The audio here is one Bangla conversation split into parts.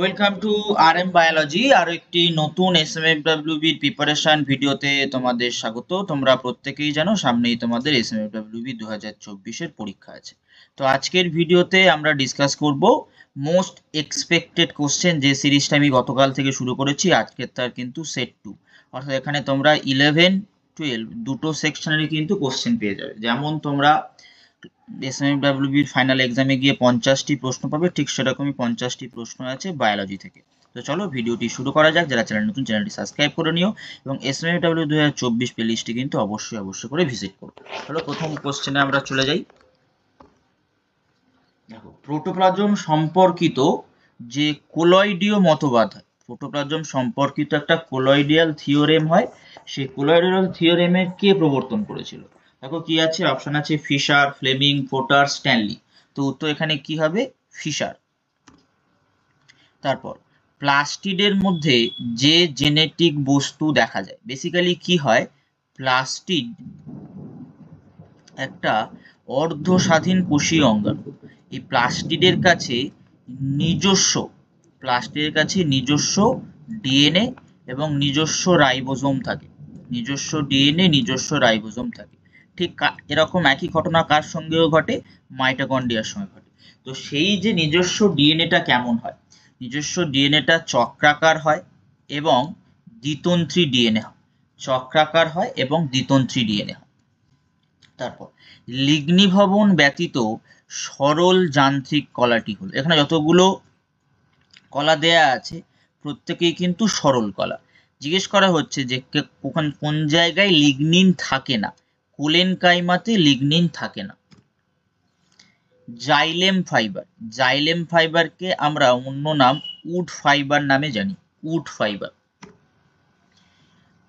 welcome to R M biology আরও একটি নতুন এস এম এফ ডাব্লিউবির প্রিপারেশান ভিডিওতে তোমাদের স্বাগত তোমরা প্রত্যেকেই জানো সামনেই তোমাদের এস এম এফ ডাব্লিউবি দু হাজার চব্বিশের পরীক্ষা আছে তো আজকের ভিডিওতে আমরা ডিসকাস করব মোস্ট এক্সপেক্টেড কোশ্চেন যে সিরিজটা আমি গতকাল থেকে শুরু করেছি আজকের তার কিন্তু সেট টু অর্থাৎ এখানে তোমরা ইলেভেন টুয়েলভ দুটো সেকশনের কিন্তু কোশ্চেন পেয়ে যাবে যেমন তোমরা এসএমএফডাব্লিউবির ফাইনাল এক্সামে গিয়ে পঞ্চাশটি প্রশ্ন পাবে ঠিক সেরকমই পঞ্চাশটি প্রশ্ন আছে বায়োলজি থেকে তো চলো ভিডিওটি শুরু করা যাক যারা চ্যানেল নতুন চ্যানেলটি সাবস্ক্রাইব করে নিও এবং এসএমএফডাব্লিউ দু হাজার চব্বিশ কিন্তু অবশ্যই অবশ্যই করে ভিজিট করো চলো প্রথম কোশ্চেনে আমরা চলে যাই দেখো প্রোটোপ্লাজম সম্পর্কিত যে কোলয়েডীয় মতবাদ হয় প্রোটোপ্লাজম সম্পর্কিত একটা কোলয়েডিয়াল থিওরেম হয় সেই কোলয়েডিয়াল থিওরেমের কে প্রবর্তন করেছিল দেখো কি আছে অপশন আছে ফিশার ফ্লেমিং পোটার স্ট্যানলি তো উত্তর এখানে কি হবে ফিশার তারপর প্লাস্টিডের মধ্যে যে জেনেটিক বস্তু দেখা যায় বেসিক্যালি কি হয় প্লাস্টিড একটা অর্ধ স্বাধীন কোষীয় অঙ্গাণু এই প্লাস্টিডের কাছে নিজস্ব প্লাস্টিডের কাছে নিজস্ব ডিএনএ এবং নিজস্ব রাইবোজোম থাকে নিজস্ব ডিএনএ নিজস্ব রাইবোজোম থাকে ঠিক এরকম একই ঘটনা কার সঙ্গেও ঘটে মাইটোকন্ডিয়ার সঙ্গে ঘটে তো সেই যে নিজস্ব ডিএনএটা কেমন হয় নিজস্ব ডিএনএটা চক্রাকার হয় এবং দ্বিতন্ত্রী ডিএনএ হয় চক্রাকার হয় এবং দ্বিতন্ত্রী ডিএনএ হয় তারপর লিগ্নিভবন ব্যতীত সরল যান্ত্রিক কলাটি হল এখানে যতগুলো কলা দেয়া আছে প্রত্যেকেই কিন্তু সরল কলা জিজ্ঞেস করা হচ্ছে যে কোন জায়গায় লিগনিন থাকে না কাইমাতে লিগনিন থাকে না জাইলেম ফাইবার জাইলেম ফাইবারকে আমরা অন্য নাম উড ফাইবার নামে জানি উড ফাইবার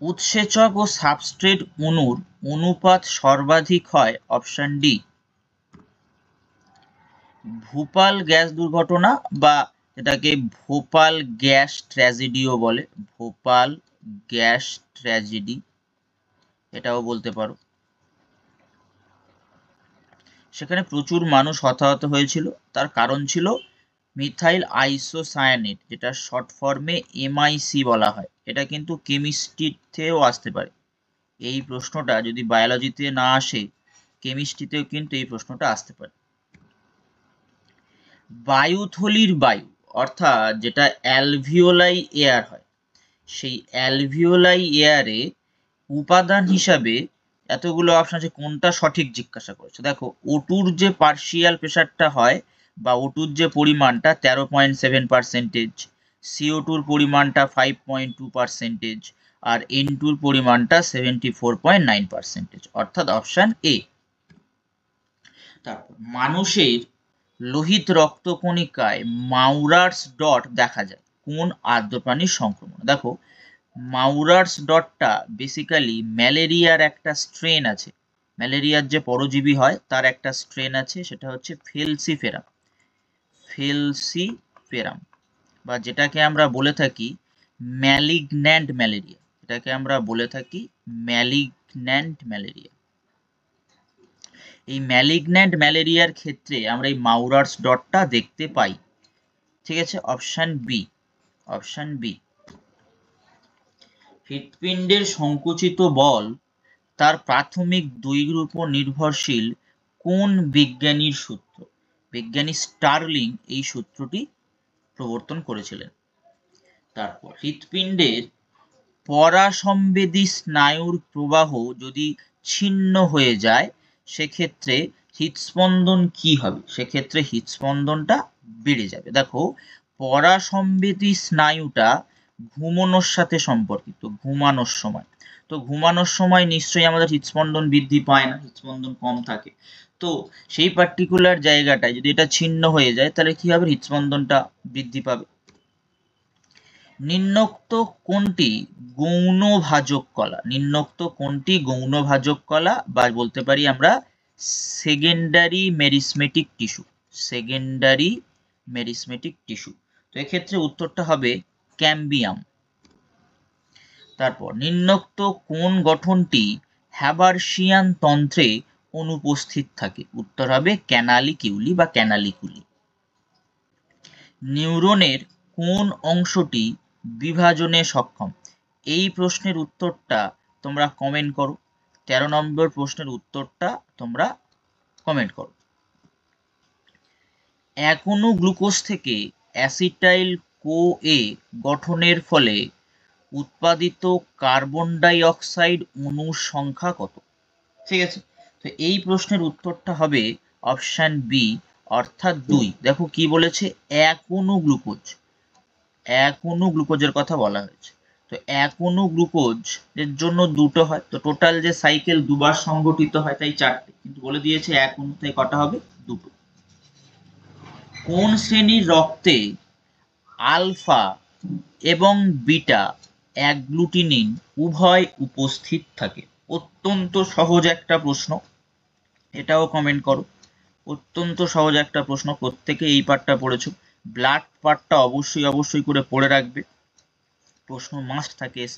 উৎসেচক ও সাবস্ট্রেট অণুর অনুপাত সর্বাধিক হয় অপশন ডি ভোপাল গ্যাস দুর্ঘটনা বা এটাকে ভোপাল গ্যাস ট্র্যাজেডিও বলে ভোপাল গ্যাস ট্র্যাজেডি এটাও বলতে পারো সেখানে প্রচুর মানুষ হতাহত হয়েছিল তার কারণ ছিল মিথাইল আইসোসায়ানেট যেটা শর্ট ফর্মে এমআইসি বলা হয় এটা কিন্তু কেমিস্ট্রিতেও আসতে পারে এই প্রশ্নটা যদি বায়োলজিতে না আসে কেমিস্ট্রিতেও কিন্তু এই প্রশ্নটা আসতে পারে বায়ুথলির বায়ু অর্থাৎ যেটা অ্যালভিওলাই এয়ার হয় সেই অ্যালভিওলাই এয়ারে উপাদান হিসাবে এতগুলো অপশন আছে কোনটা সঠিক জিজ্ঞাসা করেছে দেখো ওটুর যে পার্সিয়াল প্রেশারটা হয় বা ওটুর যে পরিমাণটা তেরো পয়েন্ট সেভেন পার্সেন্টেজ সিও টুর পরিমাণটা ফাইভ পয়েন্ট টু পার্সেন্টেজ আর এন টুর পরিমাণটা seventy four point nine percentage অর্থাৎ অপশান এ তারপর মানুষের লোহিত রক্তকণিকায় মাউরার্স ডট দেখা যায় কোন আর্দ্রপ্রাণীর সংক্রমণ দেখো মাউরার্স ডটটা বেসিক্যালি ম্যালেরিয়ার একটা স্ট্রেন আছে ম্যালেরিয়ার যে পরজীবী হয় তার একটা স্ট্রেন আছে সেটা হচ্ছে ফেলসি ফেরাম ফেলসি ফেরাম বা যেটাকে আমরা বলে থাকি ম্যালিগন্যান্ট ম্যালেরিয়া এটাকে আমরা বলে থাকি ম্যালিগন্যান্ট ম্যালেরিয়া এই ম্যালিগন্যান্ট ম্যালেরিয়ার ক্ষেত্রে আমরা এই মাউরার্স ডটটা দেখতে পাই ঠিক আছে অপশান বি অপশান বি হৃৎপিণ্ডের সংকুচিত বল তার প্রাথমিক দুই উপর নির্ভরশীল কোন বিজ্ঞানীর সূত্র বিজ্ঞানী স্টার্লিং এই সূত্রটি প্রবর্তন করেছিলেন তারপর হৃৎপিণ্ডের পরাসম্বেদী স্নায়ুর প্রবাহ যদি ছিন্ন হয়ে যায় সেক্ষেত্রে হৃদস্পন্দন কি হবে সেক্ষেত্রে হৃদস্পন্দনটা বেড়ে যাবে দেখো পরাসম্বেদী স্নায়ুটা ঘুমানোর সাথে সম্পর্কিত ঘুমানোর সময় তো ঘুমানোর সময় নিশ্চয়ই আমাদের হৃদস্পন্দন বৃদ্ধি পায় না হৃদস্পন্দন কম থাকে তো সেই পার্টিকুলার জায়গাটায় যদি এটা ছিন্ন হয়ে যায় তাহলে কি হবে হৃদস্পন্দনটা বৃদ্ধি পাবে নিম্নোক্ত কোনটি গৌণ ভাজক কলা নিম্নোক্ত কোনটি গৌণ ভাজক কলা বা বলতে পারি আমরা secondary meristematic tissue secondary meristematic tissue তো এক্ষেত্রে উত্তরটা হবে ক্যাম্বিয়াম তারপর নিম্নোক্ত কোন গঠনটি হ্যাবারশিয়ান তন্ত্রে অনুপস্থিত থাকে উত্তর হবে ক্যানালিকিউলি বা ক্যানালিকুলি নিউরনের কোন অংশটি বিভাজনে সক্ষম এই প্রশ্নের উত্তরটা তোমরা কমেন্ট করো তেরো নম্বর প্রশ্নের উত্তরটা তোমরা কমেন্ট করো এখনো গ্লুকোজ থেকে অ্যাসিটাইল কোএ গঠনের ফলে উৎপাদিত কার্বন ডাই অক্সাইড অণুর সংখ্যা কত ঠিক আছে তো এই প্রশ্নের উত্তরটা হবে অপশান বি অর্থাৎ দুই দেখো কি বলেছে এক অণু গ্লুকোজ এক অণু গ্লুকোজের কথা বলা হয়েছে তো এক অণু গ্লুকোজ এর জন্য দুটো হয় তো টোটাল যে সাইকেল দুবার সংগঠিত হয় তাই চারটে কিন্তু বলে দিয়েছে এক অণু তাই কটা হবে দুটো কোন শ্রেণীর রক্তে আলফা এবং বিটা অ্যাগ্লুটিনিন উভয় উপস্থিত থাকে অত্যন্ত সহজ একটা প্রশ্ন এটাও কমেন্ট করো অত্যন্ত সহজ একটা প্রশ্ন প্রত্যেকে এই পার্টটা পড়েছো ব্লাড পার্টটা অবশ্যই অবশ্যই করে পড়ে রাখবে প্রশ্ন মাস্ট থাকে এস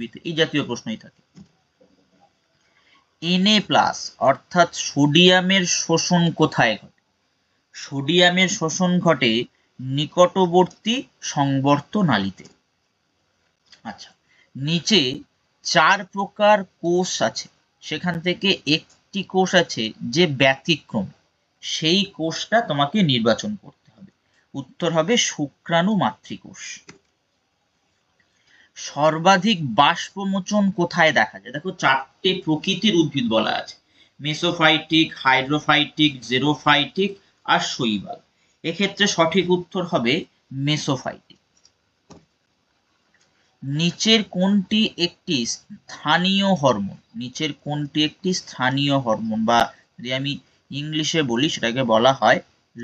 বিতে এই জাতীয় প্রশ্নই থাকে Na প্লাস অর্থাৎ সোডিয়ামের শোষণ কোথায় ঘটে সোডিয়ামের শোষণ ঘটে নিকটবর্তী সংবর্ত নালীতে আচ্ছা নিচে চার প্রকার কোষ আছে সেখান থেকে একটি কোষ আছে যে ব্যতিক্রম সেই কোষটা তোমাকে নির্বাচন করতে হবে উত্তর হবে শুক্রাণু মাতৃকোষ সর্বাধিক বাষ্পমোচন কোথায় দেখা যায় দেখো চারটে প্রকৃতির উদ্ভিদ বলা আছে মেসোফাইটিক হাইড্রোফাইটিক জেরোফাইটিক আর শৈবাল এক্ষেত্রে সঠিক উত্তর হবে মেসোফাইটি নিচের কোনটি একটি স্থানীয় হরমোন নিচের কোনটি একটি স্থানীয় হরমোন বা যদি আমি ইংলিশে বলি সেটাকে বলা হয়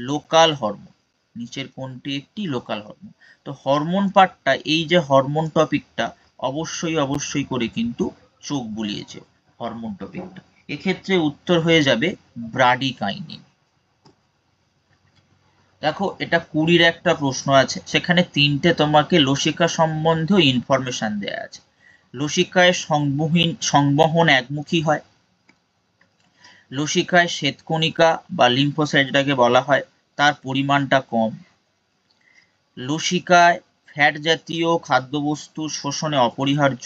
লোকাল হরমোন নিচের কোনটি একটি লোকাল হরমোন তো হরমোন পার্টটা এই যে হরমোন টপিকটা অবশ্যই অবশ্যই করে কিন্তু চোখ বুলিয়েছে হরমোন টপিকটা এক্ষেত্রে উত্তর হয়ে যাবে ব্রাডিকাইনিন দেখো এটা কুড়ির একটা প্রশ্ন আছে সেখানে তিনটে তোমাকে লসিকা সম্বন্ধেও ইনফরমেশন দেয়া আছে লসিকায় সংবহীন সংবহন একমুখী হয় লসিকায় শ্বেতকণিকা বা লিম্ফোসাইটটাকে বলা হয় তার পরিমাণটা কম লসিকায় ফ্যাট জাতীয় খাদ্যবস্তু শোষণে অপরিহার্য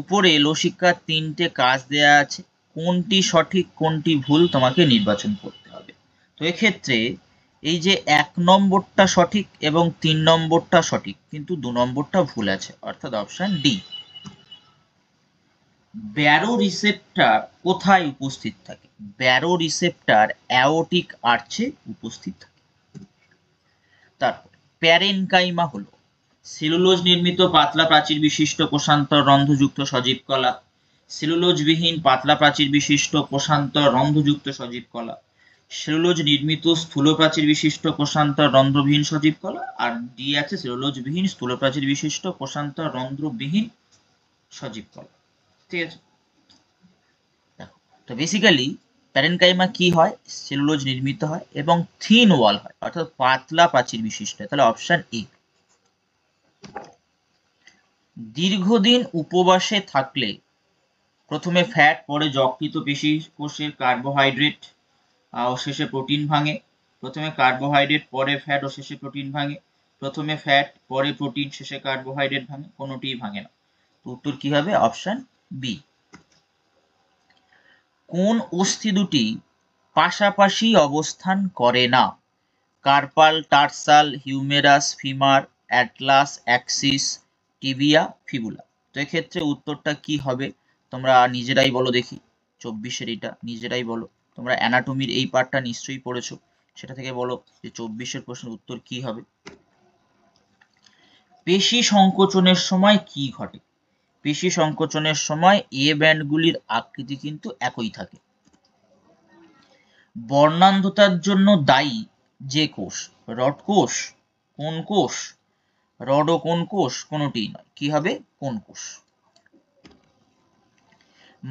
উপরে লসিকার তিনটে কাজ দেয়া আছে কোনটি সঠিক কোনটি ভুল তোমাকে নির্বাচন করতে হবে তো এক্ষেত্রে এই যে এক নম্বরটা সঠিক এবং তিন নম্বরটা সঠিক কিন্তু দু নম্বরটা ভুল আছে অর্থাৎ অপশান ডি ব্যারো রিসেপ্টার কোথায় উপস্থিত থাকে ব্যারো রিসেপ্টার অ্যাওটিক আর্চে উপস্থিত থাকে তারপর প্যারেনকাইমা হলো সেলুলোজ নির্মিত পাতলা প্রাচীর বিশিষ্ট প্রশান্তর রন্ধযুক্ত সজীব কলা সেলুলোজবিহীন পাতলা প্রাচীর বিশিষ্ট প্রশান্ত রন্ধযুক্ত সজীব কলা সেলুলোজ নির্মিত প্রাচীর বিশিষ্ট প্রশান্ত রন্ধ্রবিহীন সজীব কলা আর ডি আছে সেলুলোজবিহীন প্রাচীর বিশিষ্ট প্রশান্ত রন্ধ্রবিহীন সজীব কলা ঠিক আছে তো বেসিক্যালি প্যারেনকাইমা কি হয় সেলুলোজ নির্মিত হয় এবং থিন ওয়াল হয় অর্থাৎ পাতলা প্রাচীর বিশিষ্ট তাহলে অপশন এ দীর্ঘদিন উপবাসে থাকলে প্রথমে ফ্যাট পরে যকৃত পেশি কোষের কার্বোহাইড্রেট অবশেষে প্রোটিন ভাঙে প্রথমে কার্বোহাইড্রেট পরে ফ্যাট অবশেষে প্রোটিন ভাঙে প্রথমে ফ্যাট পরে প্রোটিন শেষে কার্বোহাইড্রেট ভাঙে কোনোটিই ভাঙে না তো উত্তর কি হবে অপশন বি কোন অস্থি দুটি পাশাপাশি অবস্থান করে না carpal tarsal humerus femur atlas axis tibia fibula তো এক্ষেত্রে উত্তরটা কি হবে তোমরা নিজেরাই বলো দেখি চব্বিশের এটা নিজেরাই বলো তোমরা অ্যানাটমির এই পার্টটা নিশ্চয়ই পড়েছো সেটা থেকে বলো যে চব্বিশের প্রশ্নের উত্তর কি হবে পেশি সংকোচনের সময় কি ঘটে পেশি সংকোচনের সময় এ ব্যান্ডগুলির আকৃতি কিন্তু একই থাকে বর্ণান্ধতার জন্য দায়ী যে কোষ রড কোষ কোন কোষ রড ও কোন কোষ কোনটি নয় কি হবে কোন কোষ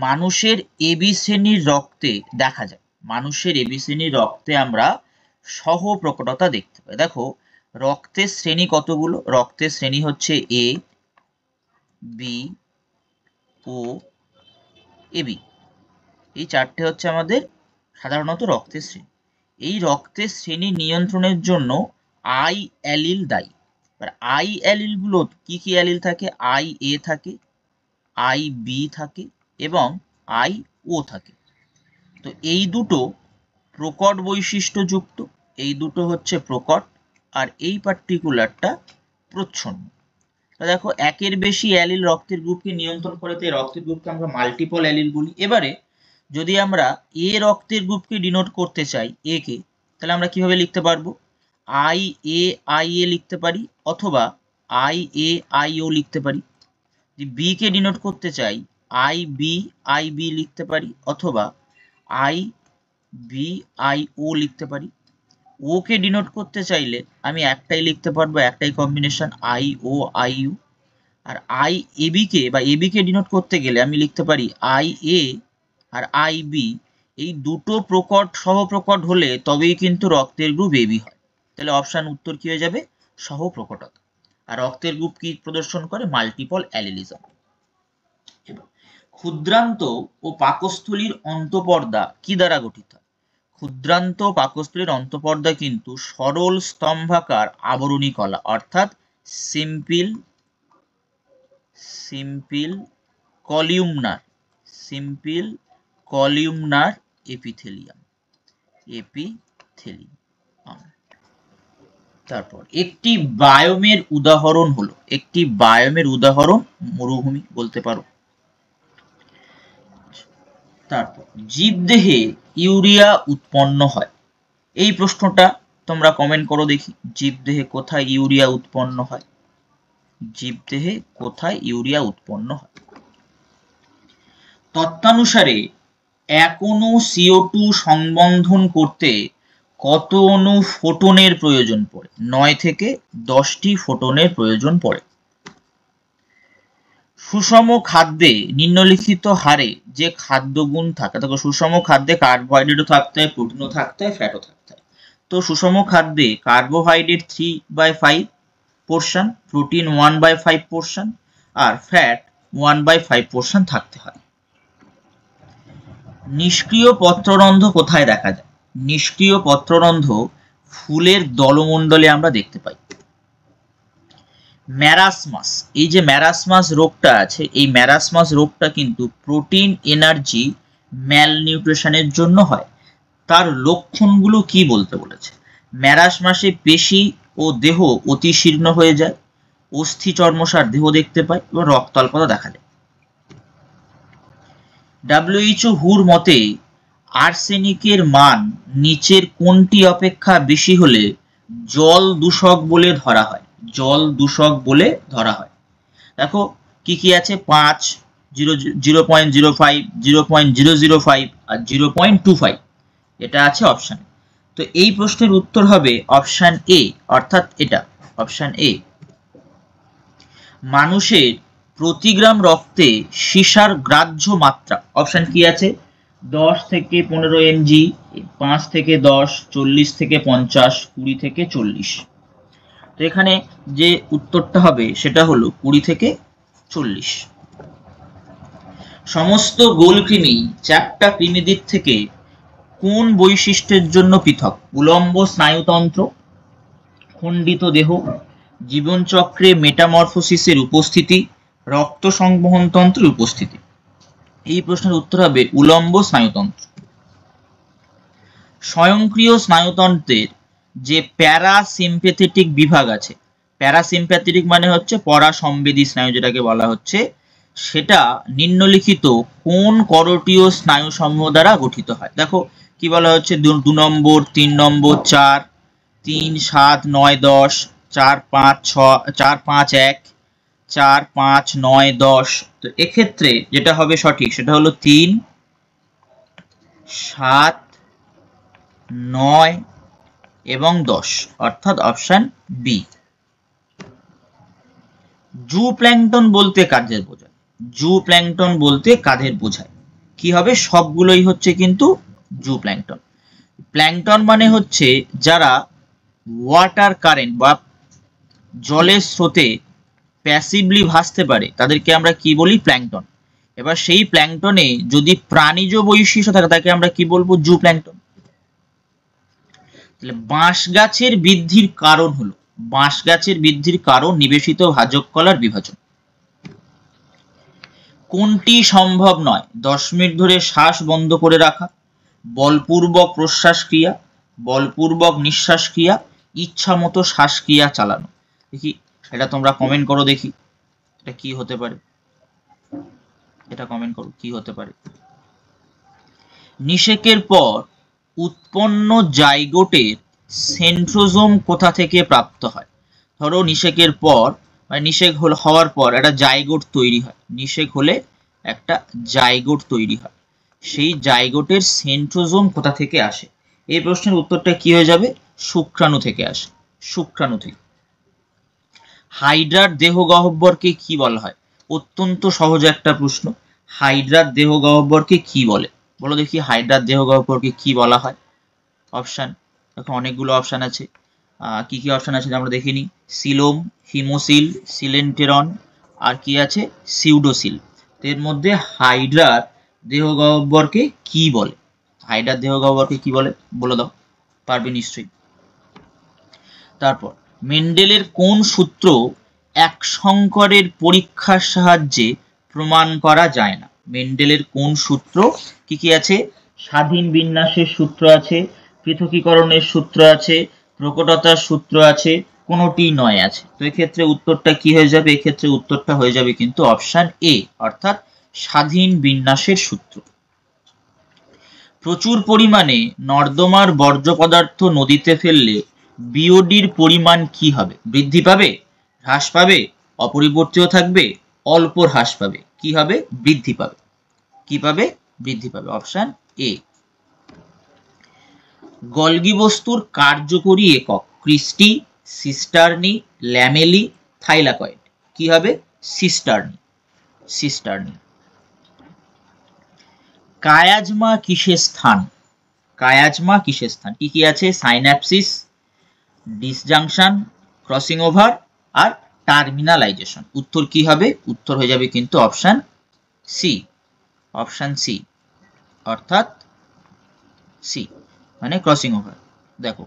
মানুষের এবি শ্রেণীর রক্তে দেখা যায় মানুষের এবি শ্রেণীর রক্তে আমরা সহ প্রকটতা দেখতে পাই দেখো রক্তের শ্রেণী কতগুলো রক্তের শ্রেণী হচ্ছে এ বি ও এবি এই চারটে হচ্ছে আমাদের সাধারণত রক্তের শ্রেণী এই রক্তের শ্রেণী নিয়ন্ত্রণের জন্য আই অ্যালিল দায়ী এবার আই অ্যালিলগুলো কি কি অ্যালিল থাকে আই এ থাকে আই বি থাকে এবং আই ও থাকে তো এই দুটো প্রকট বৈশিষ্ট্যযুক্ত এই দুটো হচ্ছে প্রকট আর এই পার্টিকুলারটা প্রচ্ছন্ন দেখো একের বেশি অ্যালিল রক্তের গ্রুপকে নিয়ন্ত্রণ করে তো এই রক্তের গ্রুপকে আমরা মাল্টিপল অ্যালিল বলি এবারে যদি আমরা এ রক্তের গ্রুপকে ডিনোট করতে চাই এ কে তাহলে আমরা কিভাবে লিখতে পারবো আই এ আই এ লিখতে পারি অথবা আই এ আই ও লিখতে পারি যদি বি কে ডিনোট করতে চাই আই বি আই বি লিখতে পারি অথবা আই বি আই ও লিখতে পারি ওকে ডিনোট করতে চাইলে আমি একটাই লিখতে পারবো একটাই combination I O I U আর আই এবিকে বা এবিকে ডিনোট করতে গেলে আমি লিখতে পারি আই এ আর আই বি এই দুটো প্রকট সহপ্রকট হলে তবেই কিন্তু রক্তের গ্রুপ এবি হয় তাহলে অপশান উত্তর কি হয়ে যাবে সহপ্রকটতা আর রক্তের গ্রুপ কি প্রদর্শন করে মাল্টিপল অ্যালিলিজম ক্ষুদ্রান্ত ও পাকস্থলীর অন্তপর্দা কি দ্বারা গঠিত ক্ষুদ্রান্ত পাকস্থলীর অন্তপর্দা কিন্তু সরল স্তম্ভাকার আবরণী কলা অর্থাৎ simple simple columnar simple columnar epithelium epithelium তারপর একটি বায়োমের উদাহরণ হলো একটি বায়োমের উদাহরণ মরুভূমি বলতে পারো তারপর জীবদেহে ইউরিয়া উৎপন্ন হয় এই প্রশ্নটা তোমরা কমেন্ট করো দেখি জীবদেহে কোথায় ইউরিয়া উৎপন্ন হয় জীবদেহে কোথায় ইউরিয়া উৎপন্ন হয় তত্ত্বানুসারে এক অণু সিও টু সংবন্ধন করতে কত অনু ফোটনের প্রয়োজন পড়ে নয় থেকে দশটি ফোটনের প্রয়োজন পড়ে সুষম খাদ্যে নিম্নলিখিত হারে যে খাদ্যগুণ থাকে দেখো সুষম খাদ্যে কার্বোহাইড্রেটও থাকতে হয় প্রোটিনও থাকতে হয় ফ্যাটও থাকতে হয় তো সুষম খাদ্যে carbohydrate three by five portion protein one by five portion আর fat one by five portion থাকতে হয় নিষ্ক্রিয় পত্ররন্ধ কোথায় দেখা যায় নিষ্ক্রিয় পত্ররন্ধ ফুলের দলমণ্ডলে আমরা দেখতে পাই ম্যারাসমাস এই যে ম্যারাসমাস রোগটা আছে এই ম্যারাসমাস রোগটা কিন্তু প্রোটিন এনার্জি ম্যাল জন্য হয় তার লক্ষণগুলো কি বলতে বলেছে ম্যারাসমাসে পেশি ও দেহ অতি শীর্ণ হয়ে যায় অস্থি চর্মসার দেহ দেখতে পায় এবং রক্তাল্পতা দেখা যায় ডাব্লিউএইচও হুর মতে আর্সেনিকের মান নিচের কোনটি অপেক্ষা বেশি হলে জল দূষক বলে ধরা হয় জল দূষক বলে ধরা হয় দেখো কি কি আছে পাঁচ zero zero point zero five zero point zero zero five আর জিরো পয়েন্ট এটা আছে অপশানে তো এই প্রশ্নের উত্তর হবে অপশান এ অর্থাৎ এটা অপশান এ মানুষের প্রতি গ্রাম রক্তে সীসার গ্রাহ্য মাত্রা অপশান কি আছে দশ থেকে পনেরো এমজি পাঁচ থেকে দশ চল্লিশ থেকে পঞ্চাশ কুড়ি থেকে চল্লিশ তো এখানে যে উত্তরটা হবে সেটা হলো কুড়ি থেকে চল্লিশ সমস্ত গোল কৃমি চ্যাপটা কৃমিদের থেকে কোন বৈশিষ্ট্যের জন্য পৃথক উলম্ব স্নায়ুতন্ত্র খণ্ডিত দেহ জীবনচক্রে মেটামরফোসিসের উপস্থিতি রক্ত সংবহনতন্ত্রের উপস্থিতি এই প্রশ্নের উত্তর হবে উলম্ব স্নায়ুতন্ত্র স্বয়ংক্রিয় স্নায়ুতন্ত্রের যে প্যারাসিম্পেথেটিক বিভাগ আছে প্যারাসিম্প্যাথেটিক মানে হচ্ছে পরাসম্বেদী স্নায়ু যেটাকে বলা হচ্ছে সেটা নিম্নলিখিত কোন করটীয় স্নায়ু সমূহ দ্বারা গঠিত হয় দেখো কি বলা হচ্ছে দু নম্বর তিন নম্বর চার তিন সাত নয় দশ চার পাঁচ ছ চার পাঁচ এক চার পাঁচ নয় দশ তো এক্ষেত্রে যেটা হবে সঠিক সেটা হলো তিন সাত নয় এবং দশ অর্থাৎ অপশান বি জু প্ল্যাংটন বলতে কাজের বোঝায় জু প্ল্যাংটন বলতে কাজের বোঝায় কি হবে সবগুলোই হচ্ছে কিন্তু জু প্ল্যাংটন প্ল্যাংটন মানে হচ্ছে যারা ওয়াটার কারেন্ট বা জলের স্রোতে প্যাসিভলি ভাসতে পারে তাদেরকে আমরা কি বলি প্ল্যাংটন এবার সেই প্ল্যাংটনে যদি প্রাণীজ বৈশিষ্ট্য থাকে তাকে আমরা কি বলবো জু প্ল্যাংটন তাহলে বাঁশ গাছের বৃদ্ধির কারণ হলো বাঁশ গাছের বৃদ্ধির কারণ নিবেশিত ভাজক কলার বিভাজন কোনটি সম্ভব নয় দশ মিনিট ধরে শ্বাস বন্ধ করে রাখা বলপূর্বক প্রশ্বাস ক্রিয়া বলপূর্বক নিঃশ্বাস ক্রিয়া ইচ্ছা মতো শ্বাসক্রিয়া চালানো দেখি এটা তোমরা কমেন্ট করো দেখি এটা কি হতে পারে এটা কমেন্ট করো কি হতে পারে নিষেকের পর উৎপন্ন জাইগোটের সেন্ট্রোজোম কোথা থেকে প্রাপ্ত হয় ধরো নিষেকের পর মানে নিষেক হওয়ার পর একটা জাইগোট তৈরি হয় নিষেক হলে একটা জাইগোট তৈরি হয় সেই জাইগোটের সেন্ট্রোজোম কোথা থেকে আসে এই প্রশ্নের উত্তরটা কি হয়ে যাবে শুক্রাণু থেকে আসে শুক্রাণু থেকে হাইড্রার দেহ গহব্বরকে কি বলা হয় অত্যন্ত সহজ একটা প্রশ্ন হাইড্রার দেহ গহব্বরকে কি বলে বলো দেখি হাইড্রার দেহ গহ্বরকে কি বলা হয় অপশান এখন অনেকগুলো অপশান আছে কি কি অপশান আছে আমরা দেখিনি সিলোম হিমোসিল সিলেন্টেরন আর কি আছে সিউডোসিল এর মধ্যে হাইড্রার দেহ গহ্বরকে কি বলে হাইড্রার দেহ গহ্বরকে কি বলে বলে দাও পারবে নিশ্চয়ই তারপর মেন্ডেলের কোন সূত্র এক শঙ্করের পরীক্ষার সাহায্যে প্রমাণ করা যায় না মেন্ডেলের কোন সূত্র কি কি আছে স্বাধীন বিন্যাসের সূত্র আছে পৃথকীকরণের সূত্র আছে প্রকটতার সূত্র আছে কোনোটি নয় আছে তো এক্ষেত্রে উত্তরটা কি হয়ে যাবে এক্ষেত্রে উত্তরটা হয়ে যাবে কিন্তু অপশান এ অর্থাৎ স্বাধীন বিন্যাসের সূত্র প্রচুর পরিমাণে নর্দমার বর্জ্য পদার্থ নদীতে ফেললে বিওডির পরিমাণ কি হবে বৃদ্ধি পাবে হ্রাস পাবে অপরিবর্তিত থাকবে অল্প হ্রাস পাবে কি হবে বৃদ্ধি পাবে কি পাবে বৃদ্ধি পাবে অপশন এ গলগি বস্তুর কার্যকরী একক ক্রিস্টি সিস্টার্নি ল্যামেলি থাইলাকয়েড কি হবে সিস্টার্নি সিস্টার্নি কায়াজমা কিসের স্থান কায়াজমা কিসের স্থান কি কি আছে সাইন্যাপসিস ডিসজাংশন ক্রসিং ওভার আর টার্মিনালাইজেশন উত্তর কি হবে উত্তর হয়ে যাবে কিন্তু অপশান সি অপশান সি অর্থাৎ সি মানে ক্রসিং ওভার দেখো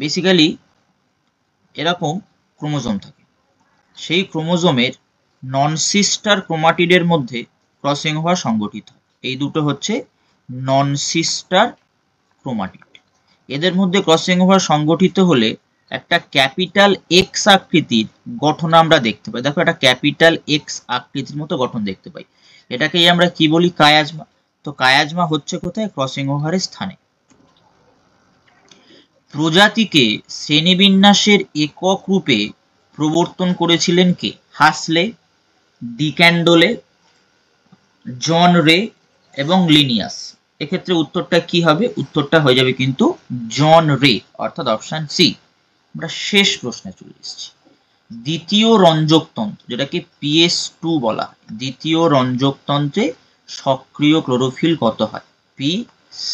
বেসিক্যালি এরকম ক্রোমোজোম থাকে সেই ক্রোমোজোমের নন সিস্টার ক্রোমাটিডের মধ্যে ক্রসিং ওভার সংগঠিত এই দুটো হচ্ছে নন সিস্টার ক্রোমাটিড এদের মধ্যে ক্রসিং ওভার সংগঠিত হলে একটা ক্যাপিটাল এক্স আকৃতির গঠন আমরা দেখতে পাই দেখো একটা ক্যাপিটাল এক্স আকৃতির মতো গঠন দেখতে পাই এটাকেই আমরা কি বলি কায়াজমা তো কায়াজমা হচ্ছে কোথায় ক্রসিং ওভারের স্থানে প্রজাতিকে শ্রেণীবিন্যাসের একক রূপে প্রবর্তন করেছিলেন কে হাসলে ডিক্যান্ডোলে জন রে এবং লিনিয়াস এক্ষেত্রে উত্তরটা কি হবে উত্তরটা হয়ে যাবে কিন্তু জন রে অর্থাৎ অপশন সি আমরা শেষ প্রশ্নে চলে এসেছি দ্বিতীয় রঞ্জকতন্ত্র যেটাকে পিএস টু বলা হয় দ্বিতীয় রঞ্জকতন্ত্রে সক্রিয় ক্লোরোফিল কত হয় P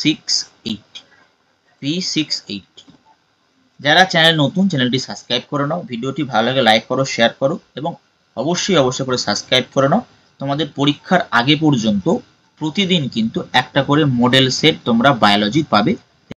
six eight P six eight যারা চ্যানেল নতুন চ্যানেলটি সাবস্ক্রাইব করে নাও ভিডিওটি ভালো লাগে লাইক করো শেয়ার করো এবং অবশ্যই অবশ্যই করে সাবস্ক্রাইব করে নাও তোমাদের পরীক্ষার আগে পর্যন্ত প্রতিদিন কিন্তু একটা করে মডেল সেট তোমরা বায়োলজি পাবে